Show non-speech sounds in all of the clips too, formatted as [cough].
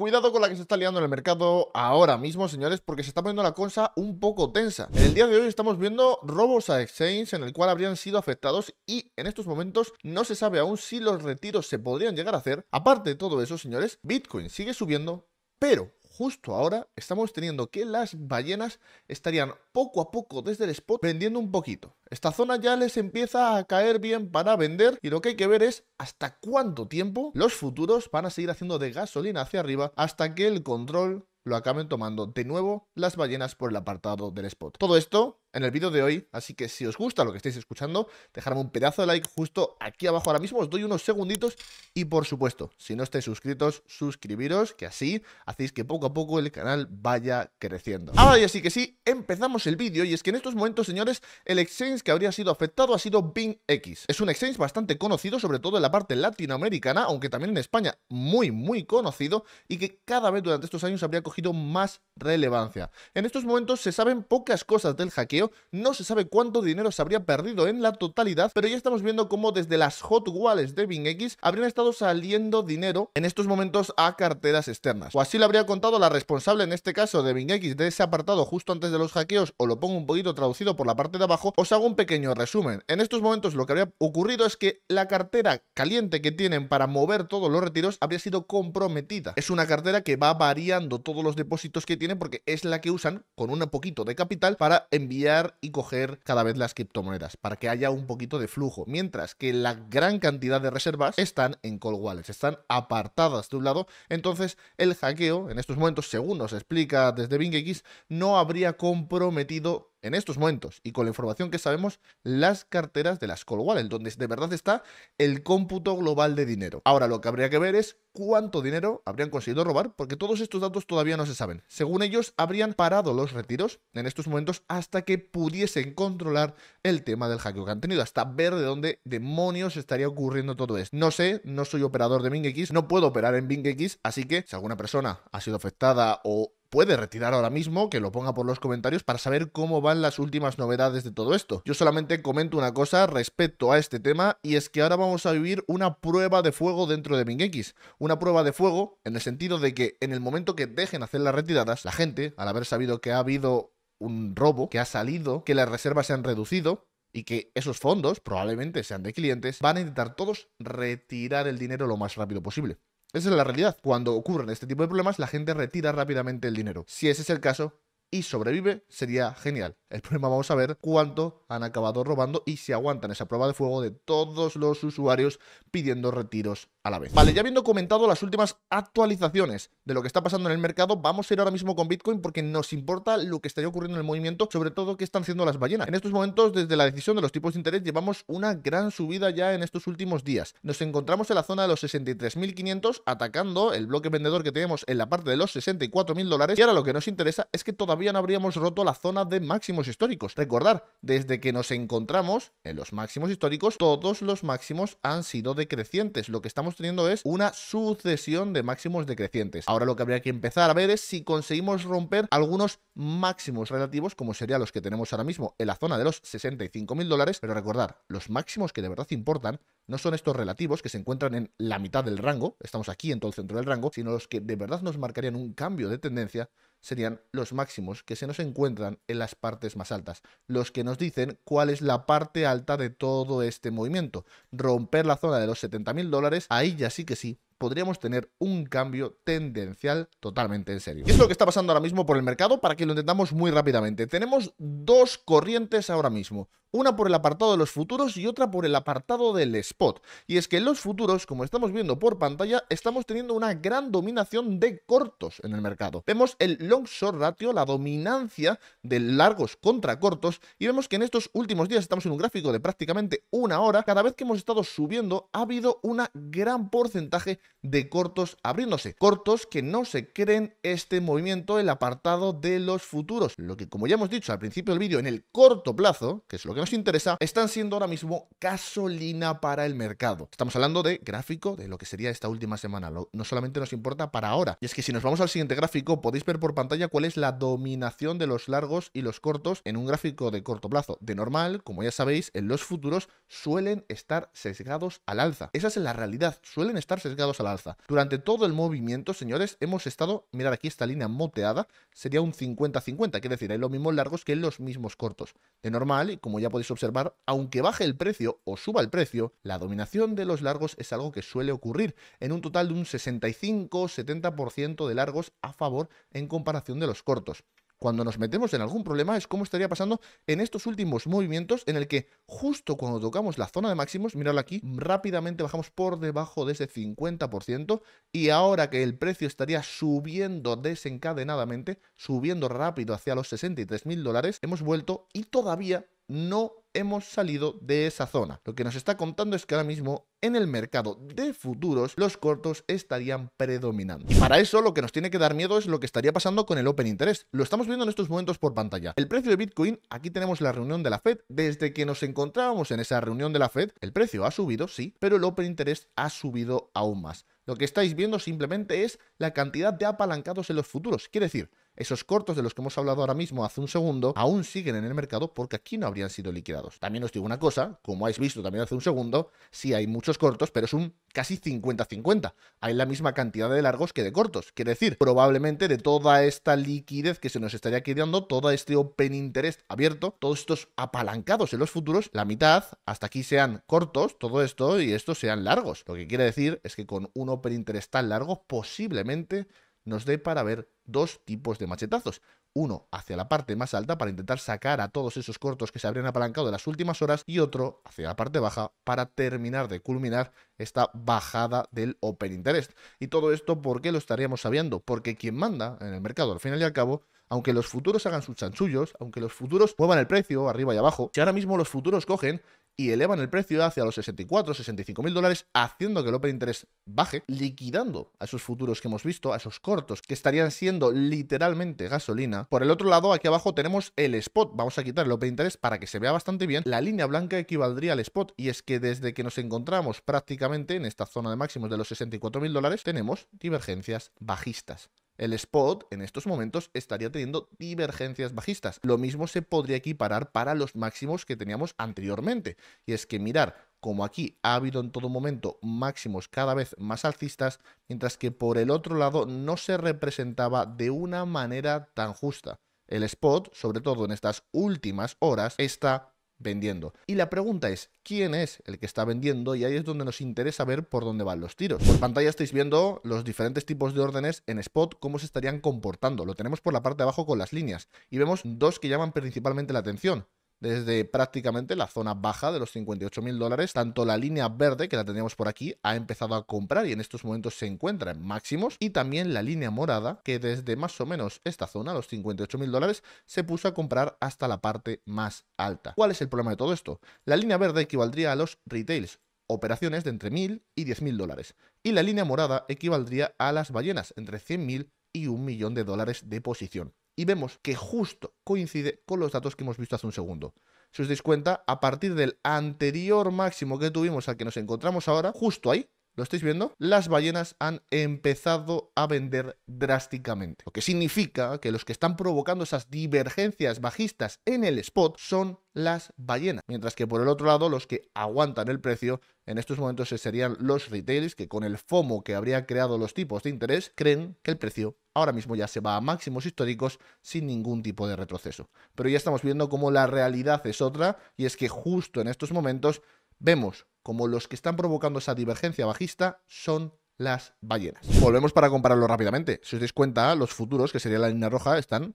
Cuidado con la que se está liando en el mercado ahora mismo, señores, porque se está poniendo la cosa un poco tensa. En el día de hoy estamos viendo robos a exchange en el cual habrían sido afectados y en estos momentos no se sabe aún si los retiros se podrían llegar a hacer. Aparte de todo eso, señores, Bitcoin sigue subiendo, pero justo ahora estamos teniendo que las ballenas estarían poco a poco desde el spot vendiendo un poquito. Esta zona ya les empieza a caer bien para vender y lo que hay que ver es hasta cuánto tiempo los futuros van a seguir haciendo de gasolina hacia arriba hasta que el control lo acaben tomando de nuevo las ballenas por el apartado del spot. Todo esto en el vídeo de hoy, así que si os gusta lo que estáis escuchando, dejadme un pedazo de like justo aquí abajo ahora mismo, os doy unos segunditos y por supuesto, si no estáis suscritos, suscribiros, que así hacéis que poco a poco el canal vaya creciendo. Ahora y así que sí, empezamos el vídeo y es que en estos momentos, señores, el exchange que habría sido afectado ha sido BingX. Es un exchange bastante conocido, sobre todo en la parte latinoamericana, aunque también en España muy, muy conocido y que cada vez durante estos años habría cogido más relevancia. En estos momentos se saben pocas cosas del hackeo no se sabe cuánto dinero se habría perdido en la totalidad, pero ya estamos viendo cómo desde las hot wallets de BingX habrían estado saliendo dinero en estos momentos a carteras externas. O así lo habría contado la responsable en este caso de BingX de ese apartado justo antes de los hackeos, o lo pongo un poquito traducido por la parte de abajo, os hago un pequeño resumen. En estos momentos lo que habría ocurrido es que la cartera caliente que tienen para mover todos los retiros habría sido comprometida. Es una cartera que va variando todos los depósitos que tiene porque es la que usan con un poquito de capital para enviar y coger cada vez las criptomonedas para que haya un poquito de flujo. Mientras que la gran cantidad de reservas están en cold wallets, están apartadas de un lado. Entonces el hackeo en estos momentos, según nos explica desde BingX, no habría comprometido en estos momentos y con la información que sabemos las carteras de las Cold Wallet, donde de verdad está el cómputo global de dinero. Ahora lo que habría que ver es cuánto dinero habrían conseguido robar, porque todos estos datos todavía no se saben. Según ellos, habrían parado los retiros en estos momentos hasta que pudiesen controlar el tema del hackeo que han tenido, hasta ver de dónde demonios estaría ocurriendo todo esto. No sé, no soy operador de BingX, no puedo operar en BingX, así que si alguna persona ha sido afectada o puede retirar ahora mismo, que lo ponga por los comentarios para saber cómo van las últimas novedades de todo esto. Yo solamente comento una cosa respecto a este tema y es que ahora vamos a vivir una prueba de fuego dentro de MingX. Una prueba de fuego en el sentido de que en el momento que dejen hacer las retiradas, la gente, al haber sabido que ha habido un robo, que ha salido, que las reservas se han reducido, y que esos fondos, probablemente sean de clientes, van a intentar todos retirar el dinero lo más rápido posible. Esa es la realidad. Cuando ocurren este tipo de problemas, la gente retira rápidamente el dinero. Si ese es el caso, y sobrevive, sería genial. [laughs] El problema vamos a ver cuánto han acabado robando y si aguantan esa prueba de fuego de todos los usuarios pidiendo retiros a la vez. Vale, ya habiendo comentado las últimas actualizaciones de lo que está pasando en el mercado, vamos a ir ahora mismo con Bitcoin porque nos importa lo que estaría ocurriendo en el movimiento, sobre todo qué están haciendo las ballenas. En estos momentos, desde la decisión de los tipos de interés, llevamos una gran subida ya en estos últimos días. Nos encontramos en la zona de los 63.500, atacando el bloque vendedor que tenemos en la parte de los 64.000 dólares y ahora lo que nos interesa es que todavía habríamos roto la zona de máximos históricos. Recordar, desde que nos encontramos en los máximos históricos, todos los máximos han sido decrecientes. Lo que estamos teniendo es una sucesión de máximos decrecientes. Ahora lo que habría que empezar a ver es si conseguimos romper algunos máximos relativos, como serían los que tenemos ahora mismo en la zona de los 65 mil dólares. Pero recordar, los máximos que de verdad importan no son estos relativos que se encuentran en la mitad del rango, estamos aquí en todo el centro del rango, sino los que de verdad nos marcarían un cambio de tendencia serían los máximos que se nos encuentran en las partes más altas, los que nos dicen cuál es la parte alta de todo este movimiento. Romper la zona de los 70.000 dólares, ahí ya sí que sí, podríamos tener un cambio tendencial totalmente en serio. Y es lo que está pasando ahora mismo por el mercado para que lo entendamos muy rápidamente. Tenemos dos corrientes ahora mismo una por el apartado de los futuros y otra por el apartado del spot. Y es que en los futuros, como estamos viendo por pantalla, estamos teniendo una gran dominación de cortos en el mercado. Vemos el long short ratio, la dominancia de largos contra cortos, y vemos que en estos últimos días estamos en un gráfico de prácticamente una hora, cada vez que hemos estado subiendo ha habido un gran porcentaje de cortos abriéndose. Cortos que no se creen este movimiento, el apartado de los futuros. Lo que, como ya hemos dicho al principio del vídeo, en el corto plazo, que es lo que nos interesa, están siendo ahora mismo gasolina para el mercado. Estamos hablando de gráfico de lo que sería esta última semana. no solamente nos importa para ahora. Y es que si nos vamos al siguiente gráfico, podéis ver por pantalla cuál es la dominación de los largos y los cortos en un gráfico de corto plazo. De normal, como ya sabéis, en los futuros suelen estar sesgados al alza. Esa es la realidad, suelen estar sesgados al alza. Durante todo el movimiento, señores, hemos estado, mirad aquí esta línea moteada, sería un 50-50, que decir, hay los mismos largos que los mismos cortos. De normal, y como ya podéis observar, aunque baje el precio o suba el precio, la dominación de los largos es algo que suele ocurrir, en un total de un 65-70% de largos a favor en comparación de los cortos cuando nos metemos en algún problema es como estaría pasando en estos últimos movimientos en el que justo cuando tocamos la zona de máximos, miradlo aquí, rápidamente bajamos por debajo de ese 50% y ahora que el precio estaría subiendo desencadenadamente, subiendo rápido hacia los 63 mil dólares, hemos vuelto y todavía no hemos salido de esa zona. Lo que nos está contando es que ahora mismo en el mercado de futuros los cortos estarían predominando. para eso lo que nos tiene que dar miedo es lo que estaría pasando con el Open Interest. Lo estamos viendo en estos momentos por pantalla. El precio de Bitcoin, aquí tenemos la reunión de la Fed. Desde que nos encontrábamos en esa reunión de la Fed, el precio ha subido, sí, pero el Open Interest ha subido aún más. Lo que estáis viendo simplemente es la cantidad de apalancados en los futuros. Quiere decir, esos cortos de los que hemos hablado ahora mismo hace un segundo aún siguen en el mercado porque aquí no habrían sido liquidados. También os digo una cosa, como habéis visto también hace un segundo, sí hay muchos cortos, pero es un casi 50-50. Hay la misma cantidad de largos que de cortos. Quiere decir, probablemente de toda esta liquidez que se nos estaría quedando, todo este open interest abierto, todos estos apalancados en los futuros, la mitad hasta aquí sean cortos, todo esto y estos sean largos. Lo que quiere decir es que con un open interest tan largo, posiblemente nos dé para ver dos tipos de machetazos. Uno hacia la parte más alta para intentar sacar a todos esos cortos que se habrían apalancado en las últimas horas y otro hacia la parte baja para terminar de culminar esta bajada del Open Interest. Y todo esto, ¿por qué lo estaríamos sabiendo? Porque quien manda en el mercado al final y al cabo aunque los futuros hagan sus chanchullos, aunque los futuros muevan el precio arriba y abajo, si ahora mismo los futuros cogen y elevan el precio hacia los 64, 65 mil dólares, haciendo que el Open Interest baje, liquidando a esos futuros que hemos visto, a esos cortos que estarían siendo literalmente gasolina. Por el otro lado, aquí abajo tenemos el spot. Vamos a quitar el Open Interest para que se vea bastante bien. La línea blanca equivaldría al spot y es que desde que nos encontramos prácticamente en esta zona de máximos de los 64 mil dólares, tenemos divergencias bajistas el spot en estos momentos estaría teniendo divergencias bajistas. Lo mismo se podría equiparar para los máximos que teníamos anteriormente. Y es que mirar, como aquí ha habido en todo momento máximos cada vez más alcistas, mientras que por el otro lado no se representaba de una manera tan justa. El spot, sobre todo en estas últimas horas, está vendiendo. Y la pregunta es, ¿quién es el que está vendiendo? Y ahí es donde nos interesa ver por dónde van los tiros. Por pantalla estáis viendo los diferentes tipos de órdenes en spot, cómo se estarían comportando. Lo tenemos por la parte de abajo con las líneas. Y vemos dos que llaman principalmente la atención desde prácticamente la zona baja de los 58 mil dólares. Tanto la línea verde, que la teníamos por aquí, ha empezado a comprar y en estos momentos se encuentra en máximos. Y también la línea morada, que desde más o menos esta zona, los 58 mil dólares, se puso a comprar hasta la parte más alta. ¿Cuál es el problema de todo esto? La línea verde equivaldría a los retails, operaciones de entre 1.000 y 10.000 dólares. Y la línea morada equivaldría a las ballenas, entre 100.000 y un millón de dólares de posición y vemos que justo coincide con los datos que hemos visto hace un segundo. Si os dais cuenta, a partir del anterior máximo que tuvimos al que nos encontramos ahora, justo ahí, ¿lo estáis viendo? Las ballenas han empezado a vender drásticamente. Lo que significa que los que están provocando esas divergencias bajistas en el spot son las ballenas. Mientras que por el otro lado, los que aguantan el precio en estos momentos eh, serían los retailers que con el FOMO que habría creado los tipos de interés creen que el precio ahora mismo ya se va a máximos históricos sin ningún tipo de retroceso. Pero ya estamos viendo cómo la realidad es otra y es que justo en estos momentos vemos como los que están provocando esa divergencia bajista son las ballenas. Volvemos para compararlo rápidamente. Si os dais cuenta, los futuros, que sería la línea roja, están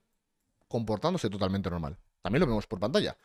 comportándose totalmente normal. También lo vemos por pantalla.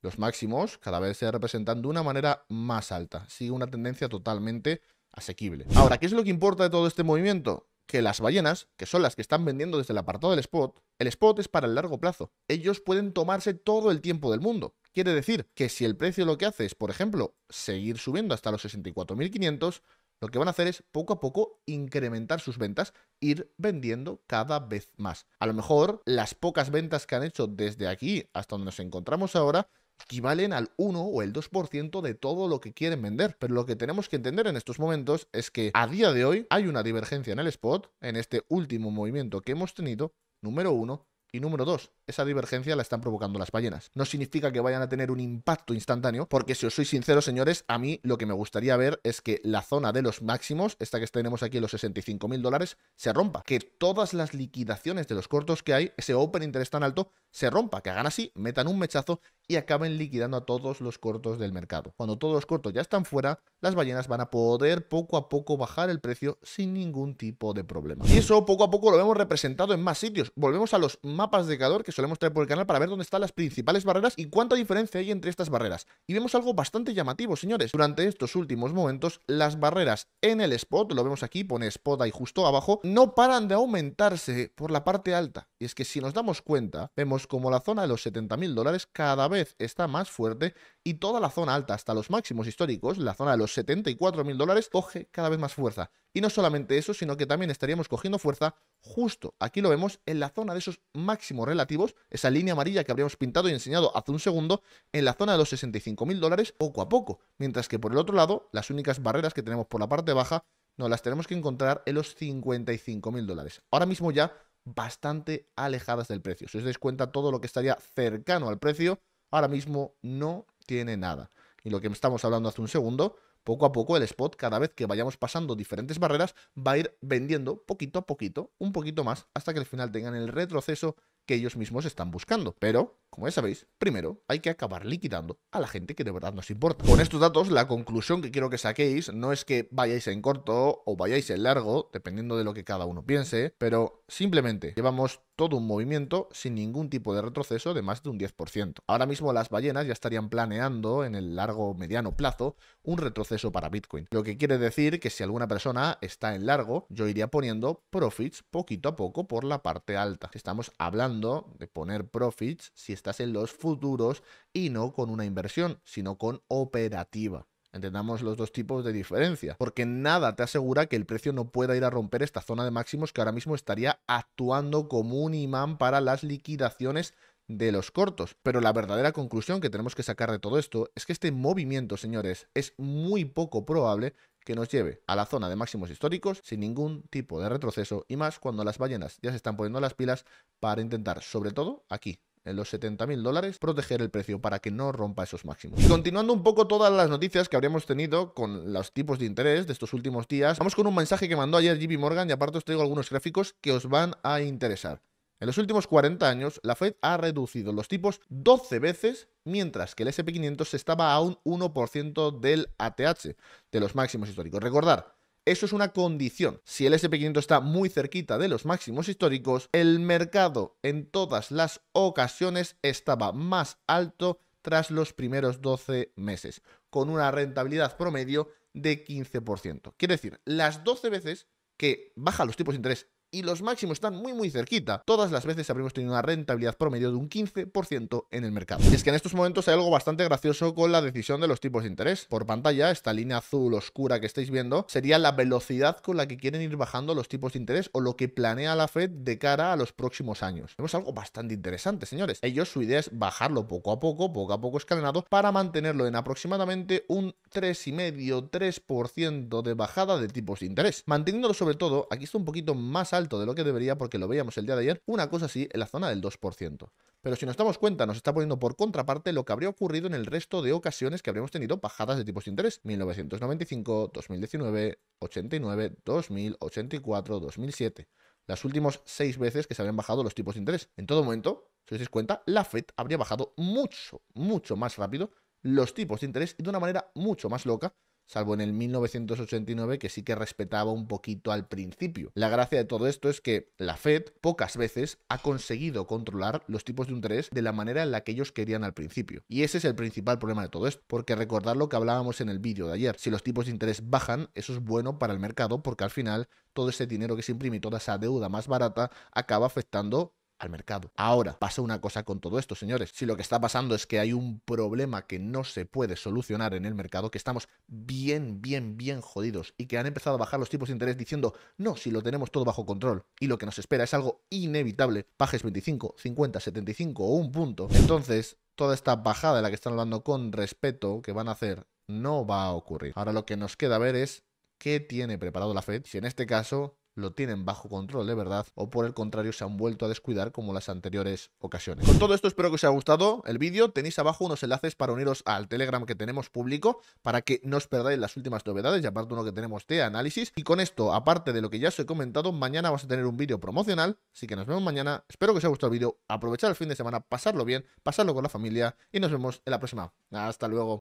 Los máximos cada vez se representan de una manera más alta. Sigue una tendencia totalmente asequible. Ahora, ¿qué es lo que importa de todo este movimiento? que las ballenas, que son las que están vendiendo desde el apartado del spot, el spot es para el largo plazo. Ellos pueden tomarse todo el tiempo del mundo. Quiere decir que si el precio lo que hace es, por ejemplo, seguir subiendo hasta los 64.500, lo que van a hacer es poco a poco incrementar sus ventas, ir vendiendo cada vez más. A lo mejor las pocas ventas que han hecho desde aquí hasta donde nos encontramos ahora equivalen al 1 o el 2% de todo lo que quieren vender. Pero lo que tenemos que entender en estos momentos es que a día de hoy hay una divergencia en el spot, en este último movimiento que hemos tenido, número 1, y número dos, esa divergencia la están provocando las ballenas. No significa que vayan a tener un impacto instantáneo, porque si os soy sincero, señores, a mí lo que me gustaría ver es que la zona de los máximos, esta que tenemos aquí, en los 65 mil dólares, se rompa. Que todas las liquidaciones de los cortos que hay, ese open interest tan alto, se rompa. Que hagan así, metan un mechazo y acaben liquidando a todos los cortos del mercado. Cuando todos los cortos ya están fuera, las ballenas van a poder poco a poco bajar el precio sin ningún tipo de problema. Y eso poco a poco lo vemos representado en más sitios. Volvemos a los más mapas de calor que solemos traer por el canal para ver dónde están las principales barreras y cuánta diferencia hay entre estas barreras. Y vemos algo bastante llamativo, señores. Durante estos últimos momentos, las barreras en el spot, lo vemos aquí, pone spot ahí justo abajo, no paran de aumentarse por la parte alta. Y es que si nos damos cuenta, vemos como la zona de los 70.000 dólares cada vez está más fuerte y toda la zona alta hasta los máximos históricos, la zona de los 74 mil dólares, coge cada vez más fuerza. Y no solamente eso, sino que también estaríamos cogiendo fuerza justo, aquí lo vemos, en la zona de esos máximos relativos, esa línea amarilla que habríamos pintado y enseñado hace un segundo, en la zona de los 65 mil dólares poco a poco. Mientras que por el otro lado, las únicas barreras que tenemos por la parte baja, nos las tenemos que encontrar en los 55 mil dólares. Ahora mismo ya bastante alejadas del precio. Si os dais cuenta, todo lo que estaría cercano al precio ahora mismo no tiene nada. Y lo que estamos hablando hace un segundo, poco a poco el spot, cada vez que vayamos pasando diferentes barreras, va a ir vendiendo poquito a poquito, un poquito más, hasta que al final tengan el retroceso que ellos mismos están buscando. Pero, como ya sabéis, primero hay que acabar liquidando a la gente que de verdad nos importa. Con estos datos, la conclusión que quiero que saquéis no es que vayáis en corto o vayáis en largo, dependiendo de lo que cada uno piense, pero simplemente llevamos todo un movimiento sin ningún tipo de retroceso de más de un 10%. Ahora mismo las ballenas ya estarían planeando en el largo mediano plazo un retroceso para Bitcoin, lo que quiere decir que si alguna persona está en largo, yo iría poniendo profits poquito a poco por la parte alta. Estamos hablando de poner profits si estás en los futuros y no con una inversión, sino con operativa. Entendamos los dos tipos de diferencia, porque nada te asegura que el precio no pueda ir a romper esta zona de máximos que ahora mismo estaría actuando como un imán para las liquidaciones de los cortos. Pero la verdadera conclusión que tenemos que sacar de todo esto es que este movimiento, señores, es muy poco probable que nos lleve a la zona de máximos históricos sin ningún tipo de retroceso y más cuando las ballenas ya se están poniendo las pilas para intentar, sobre todo aquí, en los 70.000 dólares, proteger el precio para que no rompa esos máximos. Y continuando un poco todas las noticias que habríamos tenido con los tipos de interés de estos últimos días, vamos con un mensaje que mandó ayer JP Morgan y aparte os traigo algunos gráficos que os van a interesar. En los últimos 40 años, la Fed ha reducido los tipos 12 veces, mientras que el SP500 estaba a un 1% del ATH, de los máximos históricos. Recordar, eso es una condición. Si el SP500 está muy cerquita de los máximos históricos, el mercado en todas las ocasiones estaba más alto tras los primeros 12 meses, con una rentabilidad promedio de 15%. Quiere decir, las 12 veces que baja los tipos de interés y los máximos están muy muy cerquita. Todas las veces habremos tenido una rentabilidad promedio de un 15% en el mercado. Y es que en estos momentos hay algo bastante gracioso con la decisión de los tipos de interés. Por pantalla, esta línea azul oscura que estáis viendo sería la velocidad con la que quieren ir bajando los tipos de interés o lo que planea la Fed de cara a los próximos años. Vemos algo bastante interesante, señores. Ellos su idea es bajarlo poco a poco, poco a poco escalonado, para mantenerlo en aproximadamente un 3,5-3% de bajada de tipos de interés. Manteniéndolo sobre todo, aquí está un poquito más alto alto de lo que debería porque lo veíamos el día de ayer, una cosa así en la zona del 2%. Pero si nos damos cuenta, nos está poniendo por contraparte lo que habría ocurrido en el resto de ocasiones que habríamos tenido bajadas de tipos de interés. 1995, 2019, 89, 2000, 84, 2007. Las últimas seis veces que se habían bajado los tipos de interés. En todo momento, si os dais cuenta, la Fed habría bajado mucho, mucho más rápido los tipos de interés y de una manera mucho más loca salvo en el 1989 que sí que respetaba un poquito al principio. La gracia de todo esto es que la Fed pocas veces ha conseguido controlar los tipos de interés de la manera en la que ellos querían al principio. Y ese es el principal problema de todo esto, porque recordar lo que hablábamos en el vídeo de ayer, si los tipos de interés bajan, eso es bueno para el mercado porque al final todo ese dinero que se imprime y toda esa deuda más barata acaba afectando al mercado. Ahora, pasa una cosa con todo esto, señores. Si lo que está pasando es que hay un problema que no se puede solucionar en el mercado, que estamos bien, bien, bien jodidos y que han empezado a bajar los tipos de interés diciendo, no, si lo tenemos todo bajo control y lo que nos espera es algo inevitable, pajes 25, 50, 75 o un punto, entonces toda esta bajada de la que están hablando con respeto que van a hacer no va a ocurrir. Ahora lo que nos queda ver es qué tiene preparado la Fed, si en este caso lo tienen bajo control de ¿eh? verdad o por el contrario se han vuelto a descuidar como las anteriores ocasiones. Con todo esto espero que os haya gustado el vídeo, tenéis abajo unos enlaces para uniros al Telegram que tenemos público para que no os perdáis las últimas novedades y aparte uno que tenemos de análisis y con esto, aparte de lo que ya os he comentado, mañana vamos a tener un vídeo promocional, así que nos vemos mañana, espero que os haya gustado el vídeo, aprovechar el fin de semana, pasarlo bien, pasarlo con la familia y nos vemos en la próxima. Hasta luego.